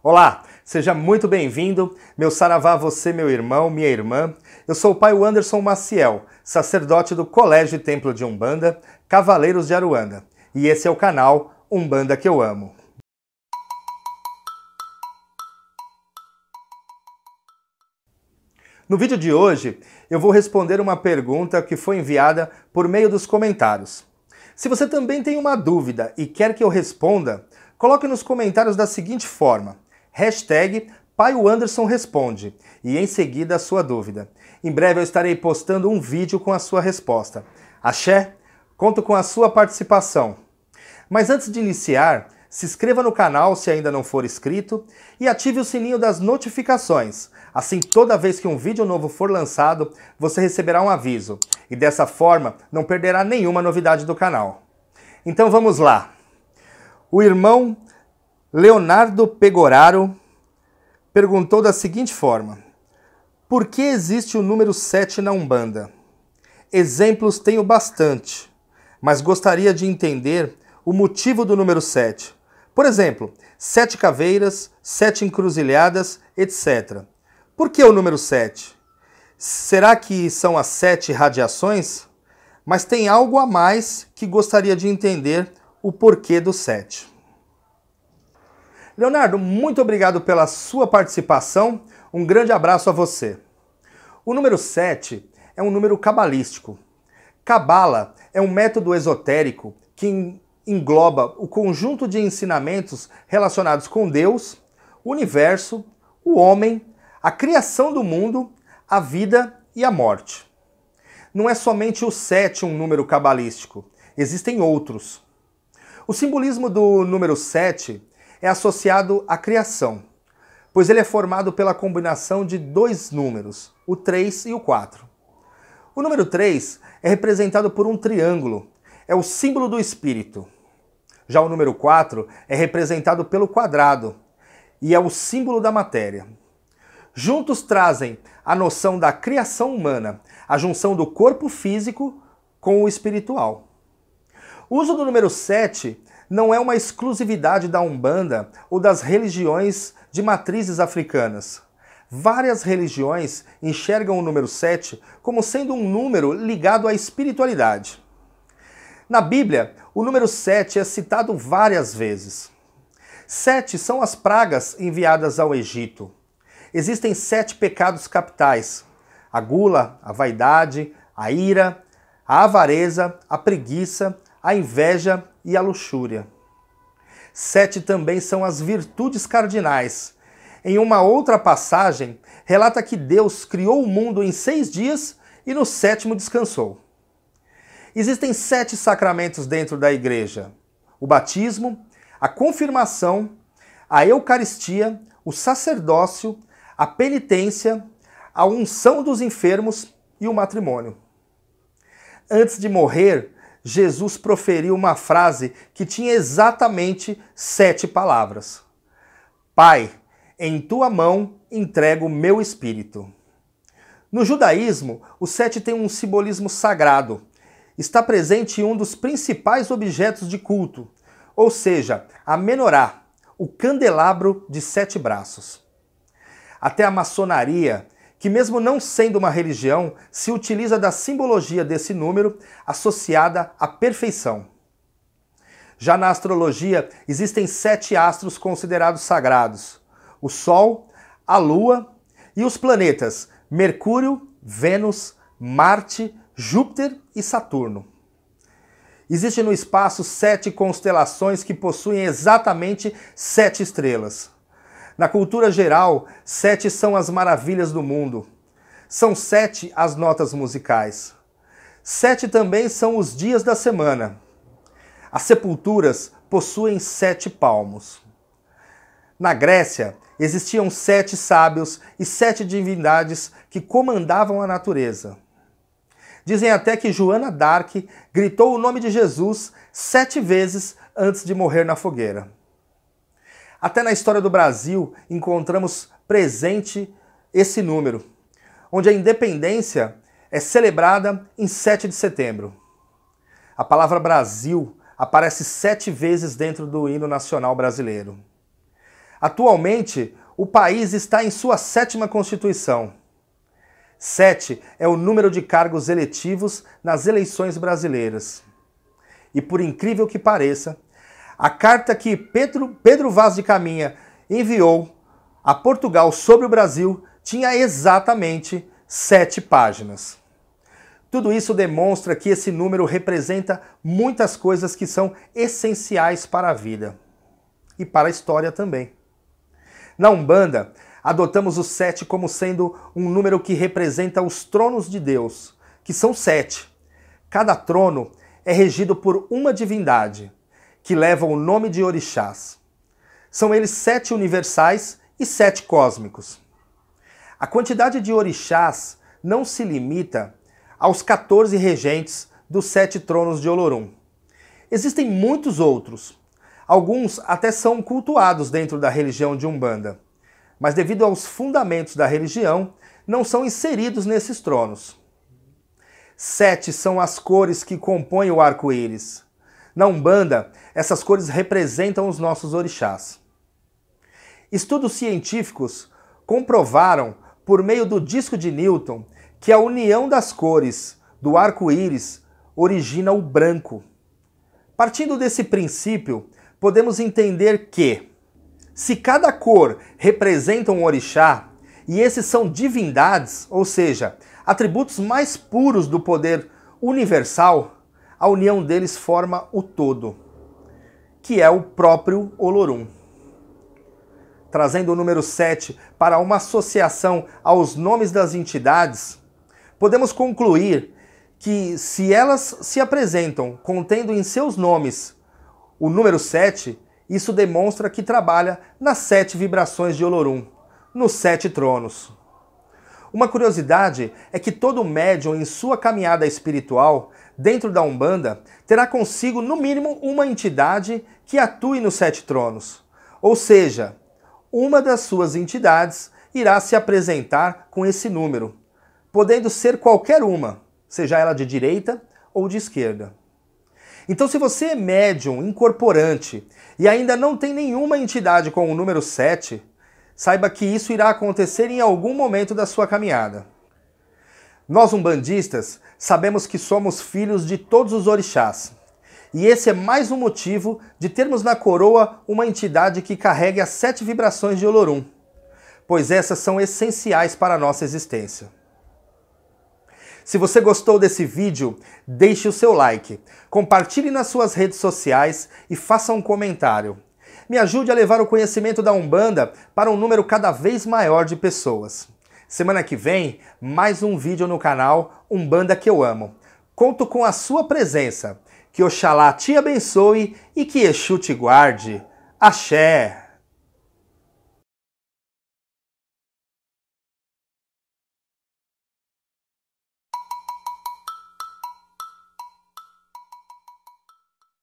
Olá, seja muito bem-vindo, meu saravá, você, meu irmão, minha irmã. Eu sou o pai Anderson Maciel, sacerdote do Colégio e Templo de Umbanda, Cavaleiros de Aruanda, e esse é o canal Umbanda que eu amo. No vídeo de hoje, eu vou responder uma pergunta que foi enviada por meio dos comentários. Se você também tem uma dúvida e quer que eu responda, coloque nos comentários da seguinte forma: hashtag Pai Anderson Responde e em seguida a sua dúvida. Em breve eu estarei postando um vídeo com a sua resposta. Axé, conto com a sua participação. Mas antes de iniciar, se inscreva no canal se ainda não for inscrito e ative o sininho das notificações. Assim, toda vez que um vídeo novo for lançado, você receberá um aviso e dessa forma não perderá nenhuma novidade do canal. Então vamos lá. O irmão Leonardo Pegoraro perguntou da seguinte forma: Por que existe o número 7 na Umbanda? Exemplos tenho bastante, mas gostaria de entender o motivo do número 7. Por exemplo, sete caveiras, sete encruzilhadas, etc. Por que o número 7? Será que são as sete radiações? Mas tem algo a mais que gostaria de entender o porquê do 7. Leonardo, muito obrigado pela sua participação. Um grande abraço a você. O número 7 é um número cabalístico. Cabala é um método esotérico que engloba o conjunto de ensinamentos relacionados com Deus, o universo, o homem, a criação do mundo, a vida e a morte. Não é somente o 7 um número cabalístico, existem outros. O simbolismo do número 7 é associado à criação, pois ele é formado pela combinação de dois números, o 3 e o 4. O número 3 é representado por um triângulo, é o símbolo do espírito. Já o número 4 é representado pelo quadrado e é o símbolo da matéria. Juntos trazem a noção da criação humana, a junção do corpo físico com o espiritual. O uso do número 7 não é uma exclusividade da Umbanda ou das religiões de matrizes africanas. Várias religiões enxergam o número 7 como sendo um número ligado à espiritualidade. Na Bíblia, o número 7 é citado várias vezes. Sete são as pragas enviadas ao Egito. Existem sete pecados capitais: a gula, a vaidade, a ira, a avareza, a preguiça, a inveja, e a luxúria. Sete também são as virtudes cardinais. Em uma outra passagem, relata que Deus criou o mundo em seis dias e no sétimo descansou. Existem sete sacramentos dentro da igreja: o batismo, a confirmação, a Eucaristia, o sacerdócio, a penitência, a unção dos enfermos e o matrimônio. Antes de morrer, Jesus proferiu uma frase que tinha exatamente sete palavras: Pai, em tua mão entrego o meu espírito. No judaísmo, o sete tem um simbolismo sagrado. Está presente em um dos principais objetos de culto, ou seja, a menorá, o candelabro de sete braços. Até a maçonaria que, mesmo não sendo uma religião, se utiliza da simbologia desse número associada à perfeição. Já na astrologia, existem sete astros considerados sagrados: o Sol, a Lua e os planetas Mercúrio, Vênus, Marte, Júpiter e Saturno. Existem no espaço sete constelações que possuem exatamente sete estrelas. Na cultura geral, sete são as maravilhas do mundo. São sete as notas musicais. Sete também são os dias da semana. As sepulturas possuem sete palmos. Na Grécia, existiam sete sábios e sete divindades que comandavam a natureza. Dizem até que Joana d'Arc gritou o nome de Jesus sete vezes antes de morrer na fogueira. Até na história do Brasil encontramos presente esse número, onde a independência é celebrada em 7 de setembro. A palavra Brasil aparece sete vezes dentro do hino nacional brasileiro. Atualmente, o país está em sua sétima Constituição. Sete é o número de cargos eletivos nas eleições brasileiras. E por incrível que pareça, a carta que Pedro, Pedro Vaz de Caminha enviou a Portugal sobre o Brasil tinha exatamente sete páginas. Tudo isso demonstra que esse número representa muitas coisas que são essenciais para a vida e para a história também. Na Umbanda, adotamos o sete como sendo um número que representa os tronos de Deus, que são sete. Cada trono é regido por uma divindade, que levam o nome de orixás. São eles sete universais e sete cósmicos. A quantidade de orixás não se limita aos 14 regentes dos sete tronos de Olorum. Existem muitos outros. Alguns até são cultuados dentro da religião de Umbanda, mas devido aos fundamentos da religião, não são inseridos nesses tronos. Sete são as cores que compõem o arco-íris. Na Umbanda, essas cores representam os nossos orixás. Estudos científicos comprovaram, por meio do disco de Newton, que a união das cores do arco-íris origina o branco. Partindo desse princípio, podemos entender que, se cada cor representa um orixá, e esses são divindades, ou seja, atributos mais puros do poder universal, a união deles forma o todo, que é o próprio Olorum. Trazendo o número 7 para uma associação aos nomes das entidades, podemos concluir que se elas se apresentam contendo em seus nomes o número 7, isso demonstra que trabalha nas sete vibrações de Olorum, nos sete tronos. Uma curiosidade é que todo médium em sua caminhada espiritual, dentro da Umbanda, terá consigo no mínimo uma entidade que atue nos sete tronos. Ou seja, uma das suas entidades irá se apresentar com esse número, podendo ser qualquer uma, seja ela de direita ou de esquerda. Então, se você é médium, incorporante e ainda não tem nenhuma entidade com o número 7, saiba que isso irá acontecer em algum momento da sua caminhada. Nós umbandistas sabemos que somos filhos de todos os orixás. E esse é mais um motivo de termos na coroa uma entidade que carregue as sete vibrações de Olorum, pois essas são essenciais para a nossa existência. Se você gostou desse vídeo, deixe o seu like, compartilhe nas suas redes sociais e faça um comentário me ajude a levar o conhecimento da Umbanda para um número cada vez maior de pessoas. Semana que vem, mais um vídeo no canal Umbanda que eu amo. Conto com a sua presença. Que Oxalá te abençoe e que Exu te guarde. Axé!